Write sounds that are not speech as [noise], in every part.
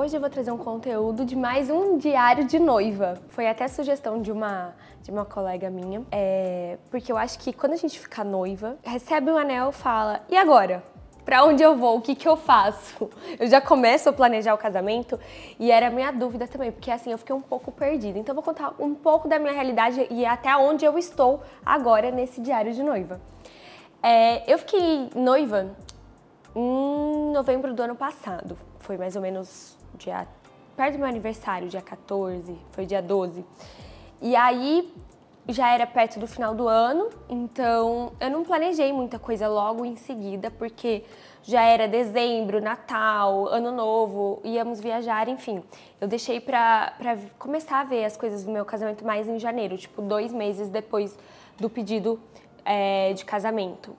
Hoje eu vou trazer um conteúdo de mais um diário de noiva. Foi até sugestão de uma, de uma colega minha, é, porque eu acho que quando a gente fica noiva, recebe um anel fala, e agora? Pra onde eu vou? O que, que eu faço? [laughs] Eu já começo a planejar o casamento e era minha dúvida também, porque assim eu fiquei um pouco perdida. Então eu vou contar um pouco da minha realidade e até onde eu estou agora nesse diário de noiva. É, eu fiquei noiva em novembro do ano passado foi mais ou menos dia, perto do meu aniversário, dia 14, foi dia 12. E aí já era perto do final do ano, então eu não planejei muita coisa logo em seguida, porque já era dezembro, Natal, Ano Novo, íamos viajar, enfim. Eu deixei pra, pra começar a ver as coisas do meu casamento mais em janeiro, tipo dois meses depois do pedido é, de casamento.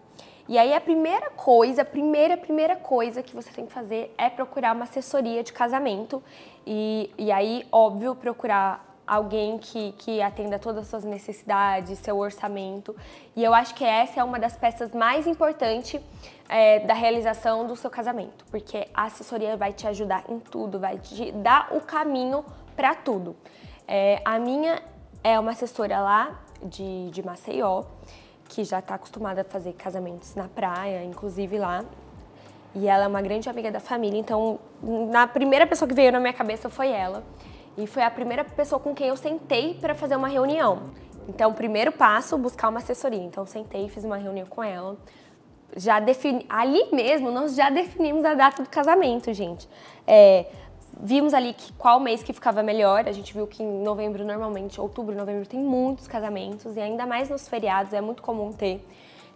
E aí a primeira coisa, a primeira, primeira coisa que você tem que fazer é procurar uma assessoria de casamento. E, e aí, óbvio, procurar alguém que, que atenda todas as suas necessidades, seu orçamento. E eu acho que essa é uma das peças mais importantes é, da realização do seu casamento, porque a assessoria vai te ajudar em tudo, vai te dar o caminho para tudo. É, a minha é uma assessora lá de, de Maceió que já está acostumada a fazer casamentos na praia, inclusive lá. E ela é uma grande amiga da família, então na primeira pessoa que veio na minha cabeça foi ela. E foi a primeira pessoa com quem eu sentei para fazer uma reunião. Então, primeiro passo, buscar uma assessoria. Então, sentei e fiz uma reunião com ela. Já defini... Ali mesmo, nós já definimos a data do casamento, gente. É, vimos ali que, qual mês que ficava melhor. A gente viu que em novembro, normalmente, outubro, novembro, tem muitos casamentos e ainda mais nos feriados, é muito comum ter.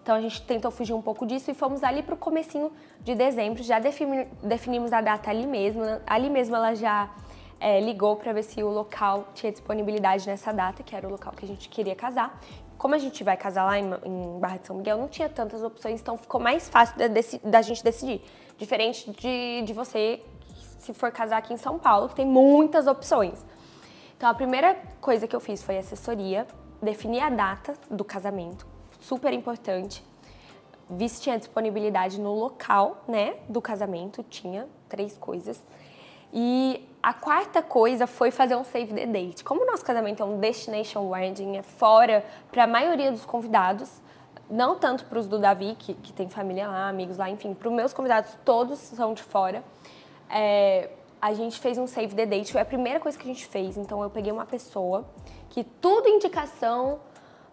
Então a gente tentou fugir um pouco disso e fomos ali para o comecinho de dezembro. Já defini, definimos a data ali mesmo. Ali mesmo ela já é, ligou para ver se o local tinha disponibilidade nessa data, que era o local que a gente queria casar. Como a gente vai casar lá em, em Barra de São Miguel, não tinha tantas opções, então ficou mais fácil da, da gente decidir. Diferente de, de você se for casar aqui em São Paulo, que tem muitas opções. Então a primeira coisa que eu fiz foi assessoria, definir a data do casamento, super importante. Vi se tinha disponibilidade no local, né, do casamento, tinha três coisas. E a quarta coisa foi fazer um save the date. Como o nosso casamento é um destination wedding, é fora para a maioria dos convidados, não tanto para os do Davi, que, que tem família lá, amigos lá, enfim, para os meus convidados todos são de fora é, a gente fez um save the date, foi a primeira coisa que a gente fez. Então eu peguei uma pessoa que tudo indicação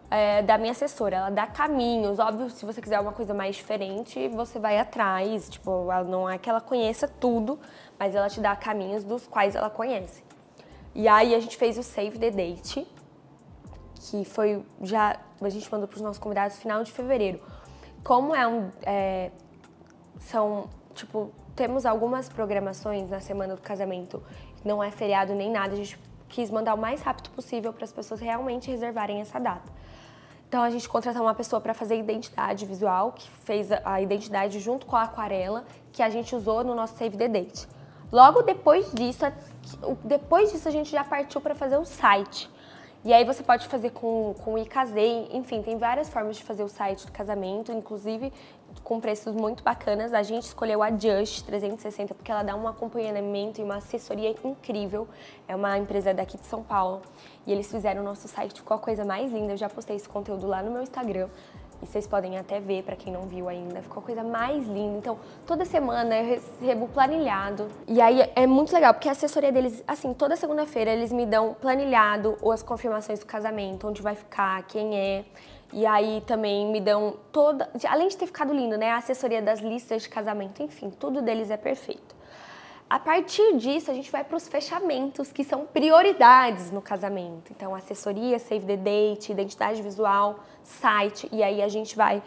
é, da minha assessora, ela dá caminhos. Óbvio, se você quiser uma coisa mais diferente, você vai atrás. Tipo, ela não é que ela conheça tudo, mas ela te dá caminhos dos quais ela conhece. E aí a gente fez o save the date, que foi já a gente mandou para os nossos convidados no final de fevereiro. Como é um é, são tipo temos algumas programações na semana do casamento, não é feriado nem nada, a gente quis mandar o mais rápido possível para as pessoas realmente reservarem essa data. Então a gente contratou uma pessoa para fazer identidade visual, que fez a identidade junto com a aquarela, que a gente usou no nosso Save the Date. Logo depois disso, depois disso a gente já partiu para fazer o site. E aí você pode fazer com, com o Icasei, enfim, tem várias formas de fazer o site do casamento, inclusive com preços muito bacanas. A gente escolheu a Just 360 porque ela dá um acompanhamento e uma assessoria incrível. É uma empresa daqui de São Paulo e eles fizeram o nosso site, ficou a coisa mais linda. Eu já postei esse conteúdo lá no meu Instagram. E vocês podem até ver, para quem não viu ainda, ficou a coisa mais linda. Então, toda semana eu recebo planilhado. E aí é muito legal, porque a assessoria deles, assim, toda segunda-feira eles me dão planilhado ou as confirmações do casamento, onde vai ficar, quem é. E aí também me dão toda. Além de ter ficado lindo, né? A assessoria das listas de casamento, enfim, tudo deles é perfeito. A partir disso, a gente vai para os fechamentos, que são prioridades no casamento. Então, assessoria, save the date, identidade visual, site, e aí a gente vai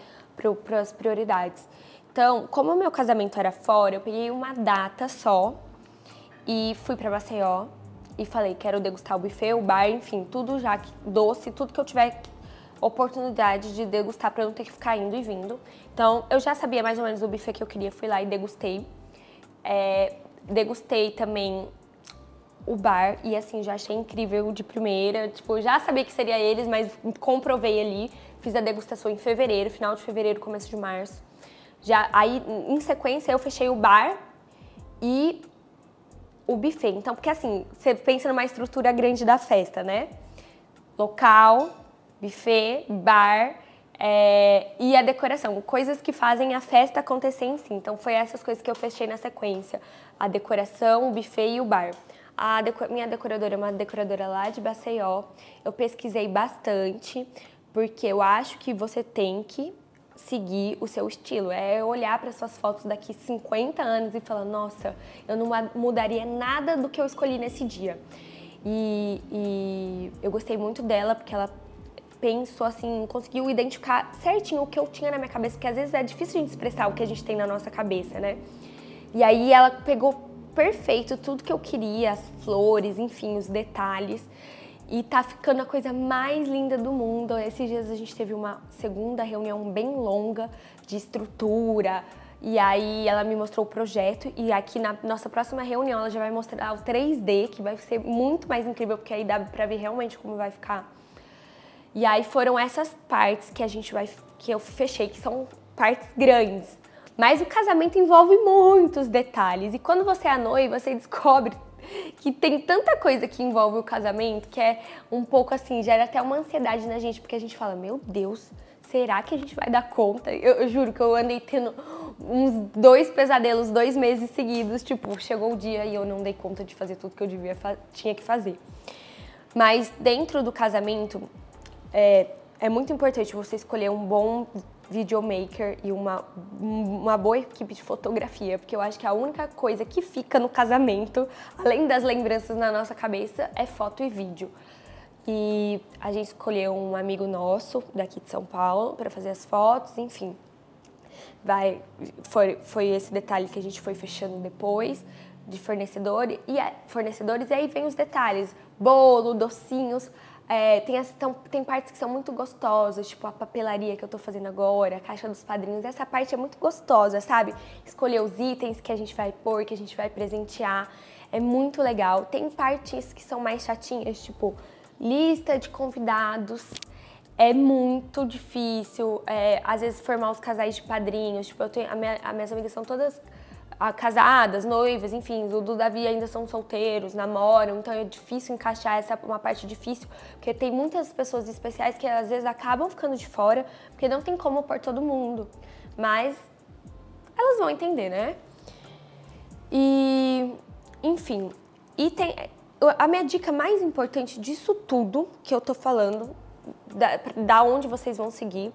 para as prioridades. Então, como o meu casamento era fora, eu peguei uma data só e fui para Maceió e falei: quero degustar o buffet, o bar, enfim, tudo já doce, tudo que eu tiver oportunidade de degustar para não ter que ficar indo e vindo. Então, eu já sabia mais ou menos o buffet que eu queria, fui lá e degustei. É, degustei também o bar e assim, já achei incrível de primeira. Tipo, já sabia que seria eles, mas comprovei ali. Fiz a degustação em fevereiro, final de fevereiro, começo de março. Já aí em sequência eu fechei o bar e o buffet. Então, porque assim, você pensa numa estrutura grande da festa, né? Local, buffet, bar, é, e a decoração, coisas que fazem a festa acontecer em si. Então, foi essas coisas que eu fechei na sequência: a decoração, o buffet e o bar. A deco minha decoradora é uma decoradora lá de Baceió. Eu pesquisei bastante, porque eu acho que você tem que seguir o seu estilo. É olhar para suas fotos daqui 50 anos e falar: nossa, eu não mudaria nada do que eu escolhi nesse dia. E, e eu gostei muito dela, porque ela pensou, assim, conseguiu identificar certinho o que eu tinha na minha cabeça, porque às vezes é difícil a gente expressar o que a gente tem na nossa cabeça, né? E aí ela pegou perfeito tudo que eu queria, as flores, enfim, os detalhes. E tá ficando a coisa mais linda do mundo. Esses dias a gente teve uma segunda reunião bem longa de estrutura. E aí ela me mostrou o projeto e aqui na nossa próxima reunião ela já vai mostrar o 3D, que vai ser muito mais incrível, porque aí dá pra ver realmente como vai ficar e aí foram essas partes que a gente vai que eu fechei que são partes grandes. Mas o casamento envolve muitos detalhes e quando você é noiva, você descobre que tem tanta coisa que envolve o casamento que é um pouco assim, gera até uma ansiedade na gente, porque a gente fala: "Meu Deus, será que a gente vai dar conta?". Eu, eu juro que eu andei tendo uns dois pesadelos, dois meses seguidos, tipo, chegou o dia e eu não dei conta de fazer tudo que eu devia tinha que fazer. Mas dentro do casamento, é, é muito importante você escolher um bom videomaker e uma, uma boa equipe de fotografia, porque eu acho que a única coisa que fica no casamento, além das lembranças na nossa cabeça, é foto e vídeo. E a gente escolheu um amigo nosso daqui de São Paulo para fazer as fotos, enfim. Vai, foi, foi esse detalhe que a gente foi fechando depois de fornecedor, e é, fornecedores, e aí vem os detalhes: bolo, docinhos. É, tem, as, tão, tem partes que são muito gostosas, tipo a papelaria que eu tô fazendo agora, a caixa dos padrinhos. Essa parte é muito gostosa, sabe? Escolher os itens que a gente vai pôr, que a gente vai presentear. É muito legal. Tem partes que são mais chatinhas, tipo lista de convidados. É muito difícil, é, às vezes, formar os casais de padrinhos. Tipo, eu tenho, a minha, as minhas amigas são todas casadas, noivas, enfim, o do Davi ainda são solteiros, namoram, então é difícil encaixar essa uma parte difícil, porque tem muitas pessoas especiais que às vezes acabam ficando de fora, porque não tem como pôr todo mundo. Mas elas vão entender, né? E enfim, e tem a minha dica mais importante disso tudo que eu tô falando, da, da onde vocês vão seguir,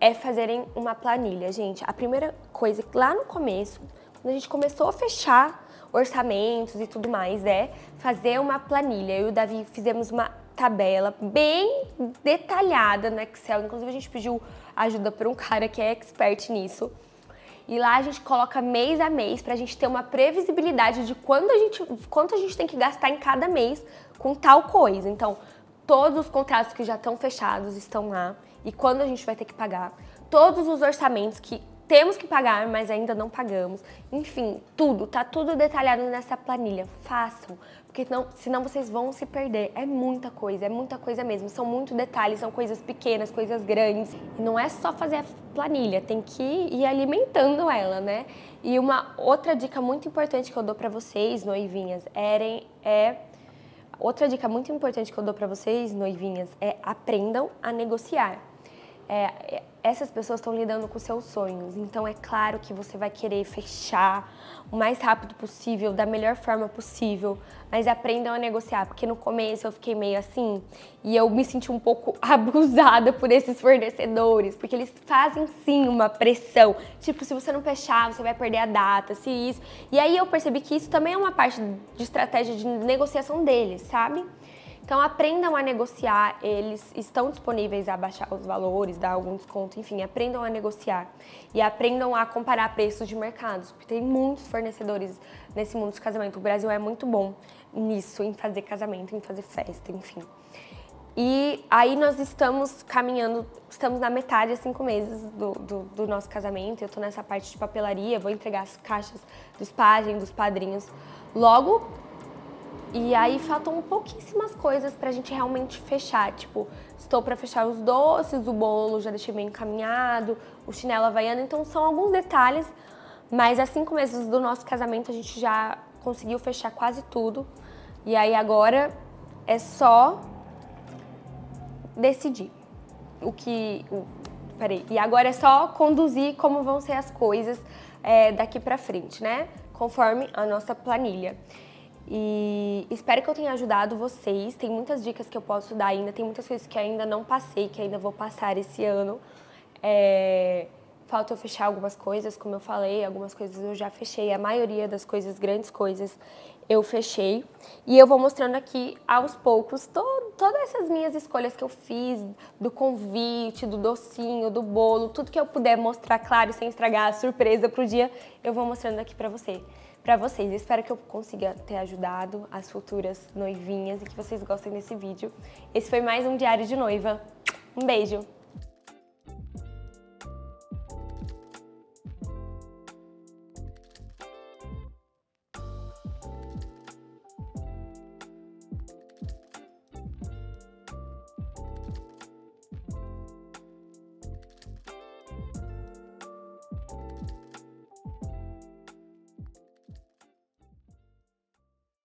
é fazerem uma planilha, gente. A primeira coisa, lá no começo, quando a gente começou a fechar orçamentos e tudo mais, é fazer uma planilha. Eu e o Davi fizemos uma tabela bem detalhada no Excel. Inclusive, a gente pediu ajuda por um cara que é expert nisso. E lá a gente coloca mês a mês para a gente ter uma previsibilidade de quando a gente, quanto a gente tem que gastar em cada mês com tal coisa. Então, todos os contratos que já estão fechados estão lá e quando a gente vai ter que pagar, todos os orçamentos que temos que pagar, mas ainda não pagamos. Enfim, tudo, tá tudo detalhado nessa planilha. Façam, porque senão, senão vocês vão se perder. É muita coisa, é muita coisa mesmo. São muitos detalhes, são coisas pequenas, coisas grandes. E não é só fazer a planilha, tem que ir alimentando ela, né? E uma outra dica muito importante que eu dou para vocês, noivinhas, Eren, é outra dica muito importante que eu dou para vocês, noivinhas, é aprendam a negociar. É, é, essas pessoas estão lidando com seus sonhos. Então é claro que você vai querer fechar o mais rápido possível, da melhor forma possível, mas aprendam a negociar, porque no começo eu fiquei meio assim e eu me senti um pouco [laughs] abusada por esses fornecedores, porque eles fazem sim uma pressão, tipo, se você não fechar, você vai perder a data, se isso. E aí eu percebi que isso também é uma parte de estratégia de negociação deles, sabe? Então aprendam a negociar, eles estão disponíveis a baixar os valores, dar algum desconto, enfim, aprendam a negociar e aprendam a comparar preços de mercados, porque tem muitos fornecedores nesse mundo de casamento. O Brasil é muito bom nisso, em fazer casamento, em fazer festa, enfim. E aí nós estamos caminhando, estamos na metade, cinco meses do, do, do nosso casamento. Eu estou nessa parte de papelaria, vou entregar as caixas dos pajens, dos padrinhos. Logo, e aí faltam pouquíssimas coisas pra gente realmente fechar. Tipo, estou para fechar os doces, o bolo já deixei bem encaminhado, o chinelo havaiano. Então são alguns detalhes, mas há cinco meses do nosso casamento a gente já conseguiu fechar quase tudo. E aí agora é só decidir o que. O, peraí. E agora é só conduzir como vão ser as coisas é, daqui pra frente, né? Conforme a nossa planilha. E espero que eu tenha ajudado vocês. Tem muitas dicas que eu posso dar ainda, tem muitas coisas que ainda não passei, que ainda vou passar esse ano. É... Falta eu fechar algumas coisas, como eu falei, algumas coisas eu já fechei, a maioria das coisas, grandes coisas, eu fechei. E eu vou mostrando aqui aos poucos todas essas minhas escolhas que eu fiz, do convite, do docinho, do bolo, tudo que eu puder mostrar claro, sem estragar a surpresa pro dia, eu vou mostrando aqui pra você para vocês. Espero que eu consiga ter ajudado as futuras noivinhas e que vocês gostem desse vídeo. Esse foi mais um Diário de Noiva. Um beijo!